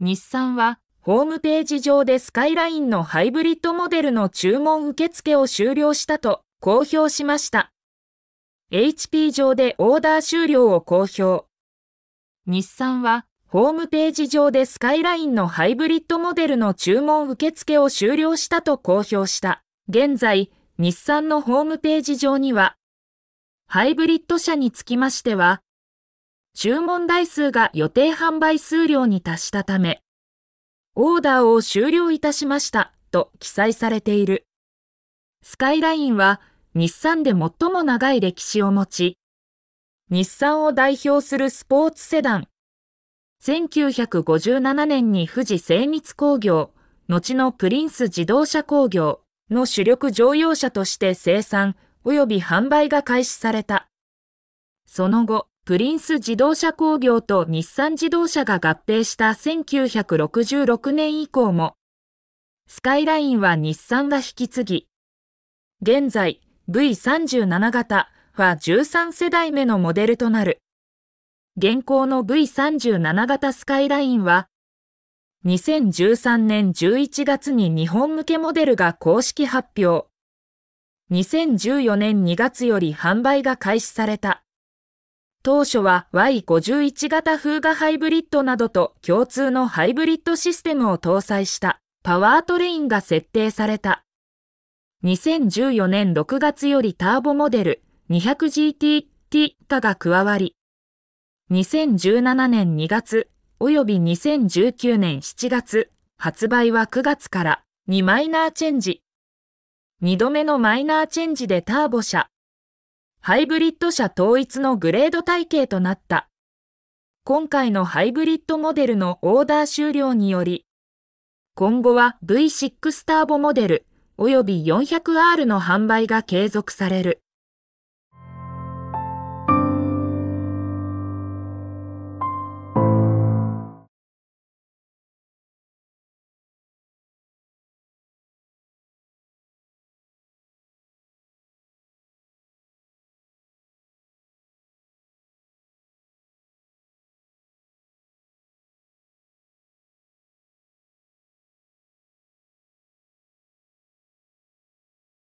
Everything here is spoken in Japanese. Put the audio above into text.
日産はホームページ上でスカイラインのハイブリッドモデルの注文受付を終了したと公表しました。HP 上でオーダー終了を公表。日産はホームページ上でスカイラインのハイブリッドモデルの注文受付を終了したと公表した。現在、日産のホームページ上には、ハイブリッド車につきましては、注文台数が予定販売数量に達したため、オーダーを終了いたしましたと記載されている。スカイラインは日産で最も長い歴史を持ち、日産を代表するスポーツセダン、1957年に富士精密工業、後のプリンス自動車工業の主力乗用車として生産及び販売が開始された。その後、プリンス自動車工業と日産自動車が合併した1966年以降も、スカイラインは日産が引き継ぎ、現在 V37 型は13世代目のモデルとなる。現行の V37 型スカイラインは、2013年11月に日本向けモデルが公式発表。2014年2月より販売が開始された。当初は Y51 型フーガハイブリッドなどと共通のハイブリッドシステムを搭載したパワートレインが設定された。2014年6月よりターボモデル 200GT 化が加わり、2017年2月及び2019年7月、発売は9月から2マイナーチェンジ。2度目のマイナーチェンジでターボ車ハイブリッド車統一のグレード体系となった。今回のハイブリッドモデルのオーダー終了により、今後は V6 ターボモデル及び 400R の販売が継続される。